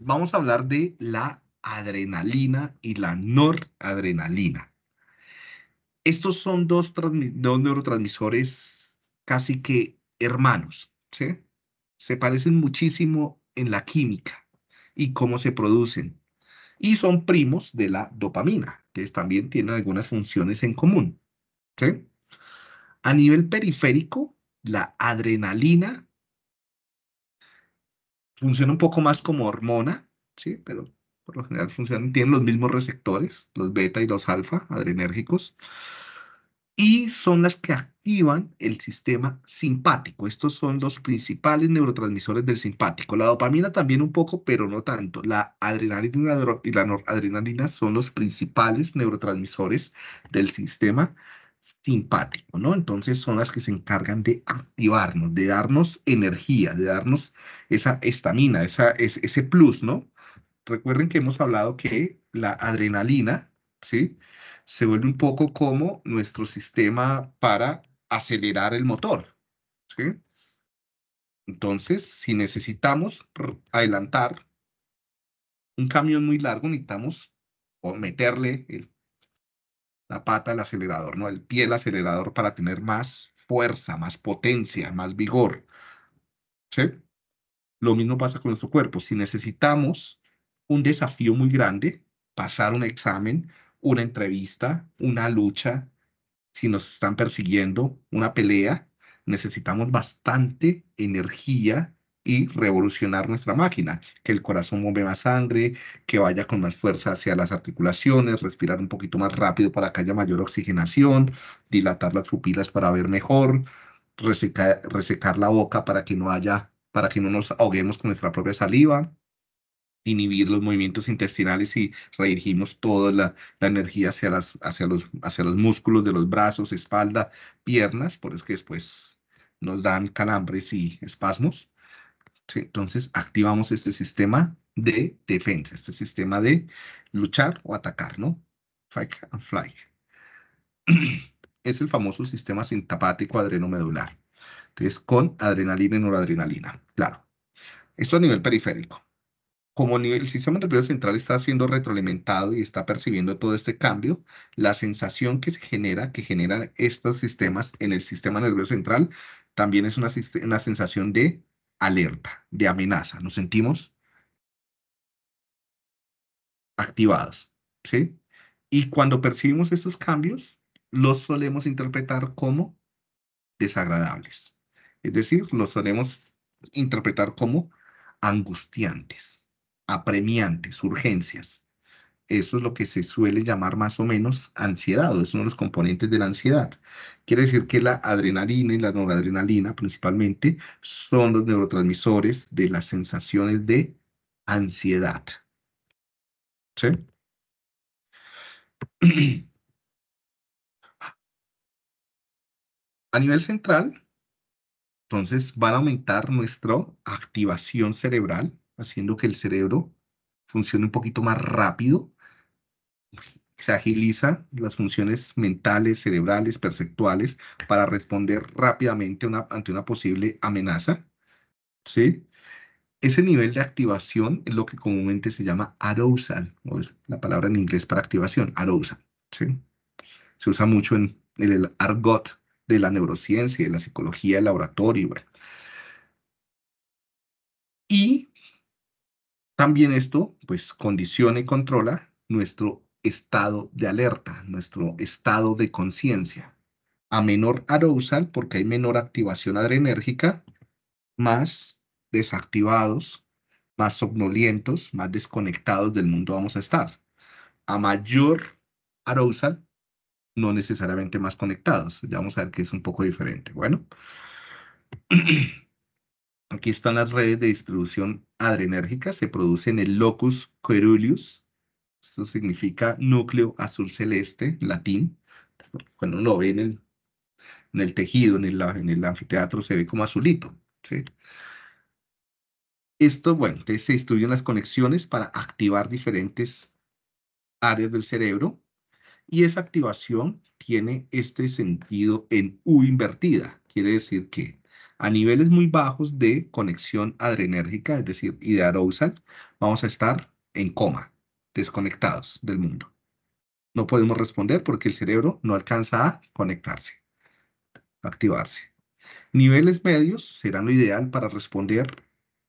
vamos a hablar de la adrenalina y la noradrenalina. Estos son dos, neurotransmisores casi que hermanos, ¿sí? Se parecen muchísimo en la química y cómo se producen. Y son primos de la dopamina, que también tiene algunas funciones en común. A nivel periférico, la adrenalina funciona un poco más como hormona, ¿sí? Pero por lo general funcionan, tienen los mismos receptores, los beta y los alfa, adrenérgicos, y son las que activan el sistema simpático. Estos son los principales neurotransmisores del simpático. La dopamina también un poco, pero no tanto. La adrenalina y la noradrenalina son los principales neurotransmisores del sistema simpático, ¿no? Entonces son las que se encargan de activarnos, de darnos energía, de darnos esa estamina, esa, ese plus, ¿no? Recuerden que hemos hablado que la adrenalina, ¿sí? Se vuelve un poco como nuestro sistema para acelerar el motor, ¿sí? Entonces, si necesitamos adelantar un camión muy largo, necesitamos meterle el la pata del acelerador, no el pie el acelerador para tener más fuerza, más potencia, más vigor. ¿Sí? Lo mismo pasa con nuestro cuerpo. Si necesitamos un desafío muy grande, pasar un examen, una entrevista, una lucha, si nos están persiguiendo, una pelea, necesitamos bastante energía y revolucionar nuestra máquina, que el corazón mueva más sangre, que vaya con más fuerza hacia las articulaciones, respirar un poquito más rápido para que haya mayor oxigenación, dilatar las pupilas para ver mejor, resecar, la boca para que no haya, para que no nos ahoguemos con nuestra propia saliva, inhibir los movimientos intestinales y redirigimos toda la, la energía hacia, las, hacia, los, hacia los músculos de los brazos, espalda, piernas, por eso que después nos dan calambres y espasmos entonces activamos este sistema de defensa, este sistema de luchar o atacar, ¿no? Fight and fly. Es el famoso sistema sintapático adrenomedular. Entonces, con adrenalina y noradrenalina, claro. Esto a nivel periférico. Como el sistema nervioso central está siendo retroalimentado y está percibiendo todo este cambio, la sensación que se genera, que generan estos sistemas en el sistema nervioso central, también es una, una sensación de alerta, de amenaza. Nos sentimos activados, ¿sí? Y cuando percibimos estos cambios, los solemos interpretar como desagradables. Es decir, los solemos interpretar como angustiantes, apremiantes, urgencias. Eso es lo que se suele llamar más o menos ansiedad, o es uno de los componentes de la ansiedad. Quiere decir que la adrenalina y la noradrenalina principalmente son los neurotransmisores de las sensaciones de ansiedad. ¿Sí? A nivel central, entonces van a aumentar nuestra activación cerebral, haciendo que el cerebro funcione un poquito más rápido se agiliza las funciones mentales, cerebrales, perceptuales para responder rápidamente ante una posible amenaza. ¿sí? Ese nivel de activación es lo que comúnmente se llama arousal, es la palabra en inglés para activación, arousal. ¿sí? Se usa mucho en el argot de la neurociencia, de la psicología del laboratorio. Y también esto, pues, condiciona y controla nuestro estado de alerta, nuestro estado de conciencia. A menor arousal, porque hay menor activación adrenérgica, más desactivados, más somnolientos, más desconectados del mundo vamos a estar. A mayor arousal, no necesariamente más conectados. Ya vamos a ver que es un poco diferente. Bueno, aquí están las redes de distribución adrenérgica. Se produce en el locus coeruleus, esto significa núcleo azul celeste, latín. Cuando uno lo ve en el, tejido, en el, anfiteatro, se ve como azulito. ¿sí? Esto, bueno, entonces se distribuyen las conexiones para activar diferentes áreas del cerebro y esa activación tiene este sentido en U invertida. Quiere decir que a niveles muy bajos de conexión adrenérgica, es decir, idearousal, vamos a estar en coma desconectados del mundo. No podemos responder porque el cerebro no alcanza a conectarse, activarse. Niveles medios serán lo ideal para responder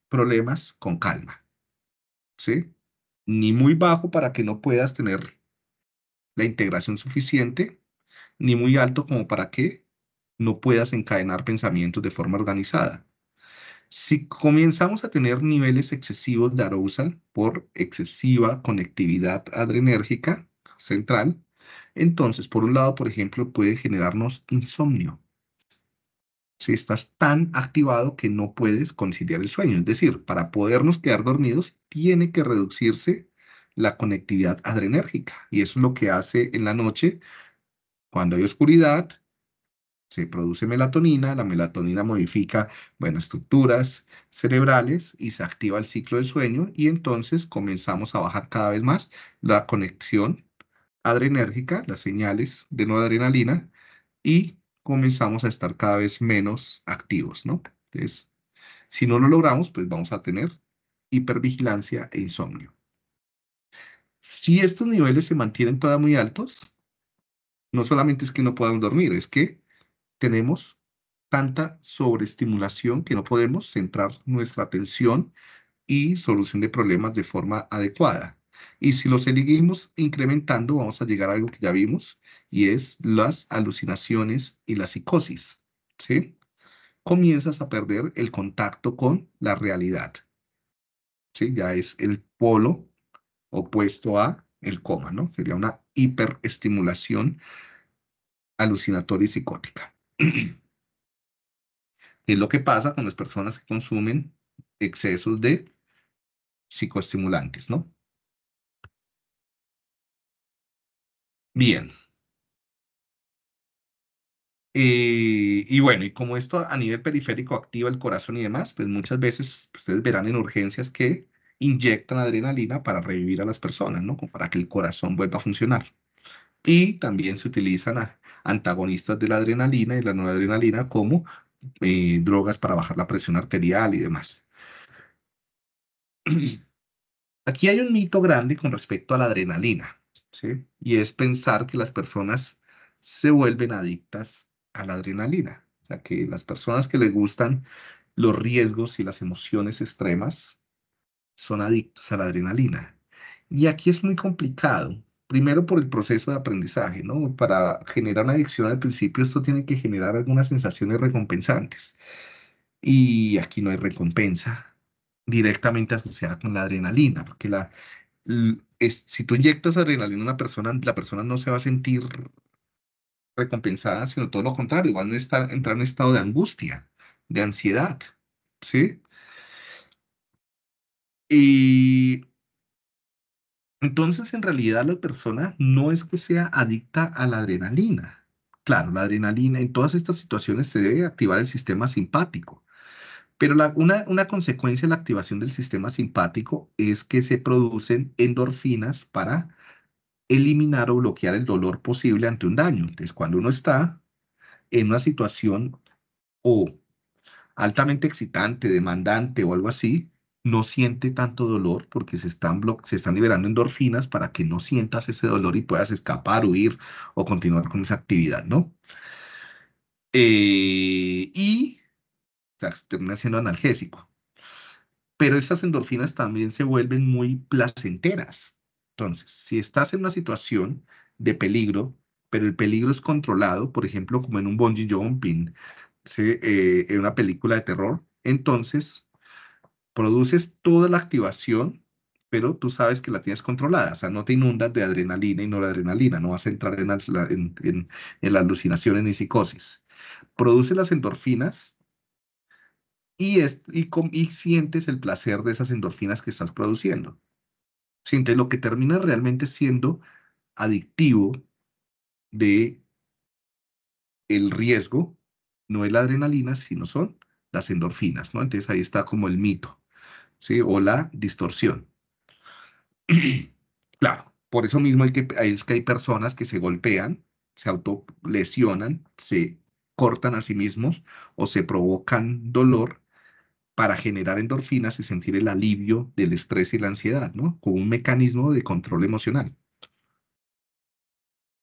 problemas con calma. ¿Sí? Ni muy bajo para que no puedas tener la integración suficiente, ni muy alto como para que no puedas encadenar pensamientos de forma organizada. Si comenzamos a tener niveles excesivos de arousal por excesiva conectividad adrenérgica central, entonces, por un lado, por ejemplo, puede generarnos insomnio. Si estás tan activado que no puedes conciliar el sueño. Es decir, para podernos quedar dormidos, tiene que reducirse la conectividad adrenérgica. Y eso es lo que hace en la noche, cuando hay oscuridad, se produce melatonina, la melatonina modifica, bueno, estructuras cerebrales y se activa el ciclo del sueño y entonces comenzamos a bajar cada vez más la conexión adrenérgica, las señales de adrenalina y comenzamos a estar cada vez menos activos, ¿no? Entonces, si no lo logramos, pues vamos a tener hipervigilancia e insomnio. Si estos niveles se mantienen todavía muy altos, no solamente es que no podamos dormir, es que tenemos tanta sobreestimulación que no podemos centrar nuestra atención y solución de problemas de forma adecuada. Y si lo seguimos incrementando, vamos a llegar a algo que ya vimos, y es las alucinaciones y la psicosis. ¿sí? Comienzas a perder el contacto con la realidad. Ya es el polo opuesto a el coma, ¿no? Sería una hiperestimulación alucinatoria y psicótica. es lo que pasa con las personas que consumen excesos de psicoestimulantes, ¿no? Bien. Eh, y bueno, y como esto a nivel periférico activa el corazón y demás, pues muchas veces ustedes verán en urgencias que inyectan adrenalina para revivir a las personas, ¿no? Para que el corazón vuelva a funcionar. Y también se utilizan antagonistas de la adrenalina y la noradrenalina como eh, drogas para bajar la presión arterial y demás. Aquí hay un mito grande con respecto a la adrenalina, Y es pensar que las personas se vuelven adictas a la adrenalina. O sea, que las personas que les gustan los riesgos y las emociones extremas son adictos a la adrenalina. Y aquí es muy complicado primero por el proceso de aprendizaje, ¿no? Para generar una adicción al principio, esto tiene que generar algunas sensaciones recompensantes. Y aquí no hay recompensa directamente asociada con la adrenalina, porque la, si tú inyectas adrenalina a una persona, la persona no se va a sentir recompensada, sino todo lo contrario, va a entrar en un estado de angustia, de ansiedad, ¿sí? Y entonces, en realidad, la persona no es que sea adicta a la adrenalina. Claro, la adrenalina en todas estas situaciones se debe activar el sistema simpático. Pero una, una, consecuencia de la activación del sistema simpático es que se producen endorfinas para eliminar o bloquear el dolor posible ante un daño. Entonces, cuando uno está en una situación o altamente excitante, demandante o algo así, no siente tanto dolor porque se están, se están liberando endorfinas para que no sientas ese dolor y puedas escapar, huir o continuar con esa actividad, ¿no? Eh, y termina siendo analgésico. Pero esas endorfinas también se vuelven muy placenteras. Entonces, si estás en una situación de peligro, pero el peligro es controlado, por ejemplo, como en un bungee jumping, eh, en una película de terror, entonces produces toda la activación, pero tú sabes que la tienes controlada, o sea, no te inundas de adrenalina y noradrenalina, no vas a entrar en, en, en, alucinaciones ni psicosis. Produces las endorfinas y, y, sientes el placer de esas endorfinas que estás produciendo. Sientes lo que termina realmente siendo adictivo de el riesgo, no es la adrenalina, sino son las endorfinas, ¿no? Entonces ahí está como el mito. ¿sí? o la distorsión. claro, por eso mismo hay que, es que hay personas que se golpean, se autolesionan, se cortan a sí mismos o se provocan dolor para generar endorfinas y sentir el alivio del estrés y la ansiedad, ¿no? Como un mecanismo de control emocional.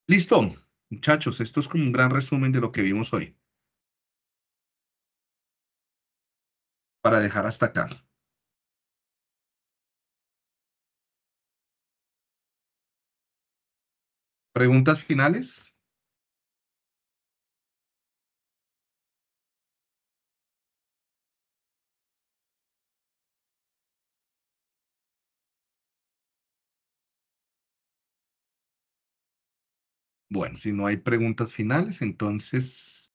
Listo, muchachos, esto es como un gran resumen de lo que vimos hoy. Para dejar hasta acá. ¿Preguntas finales? Bueno, si no hay preguntas finales, entonces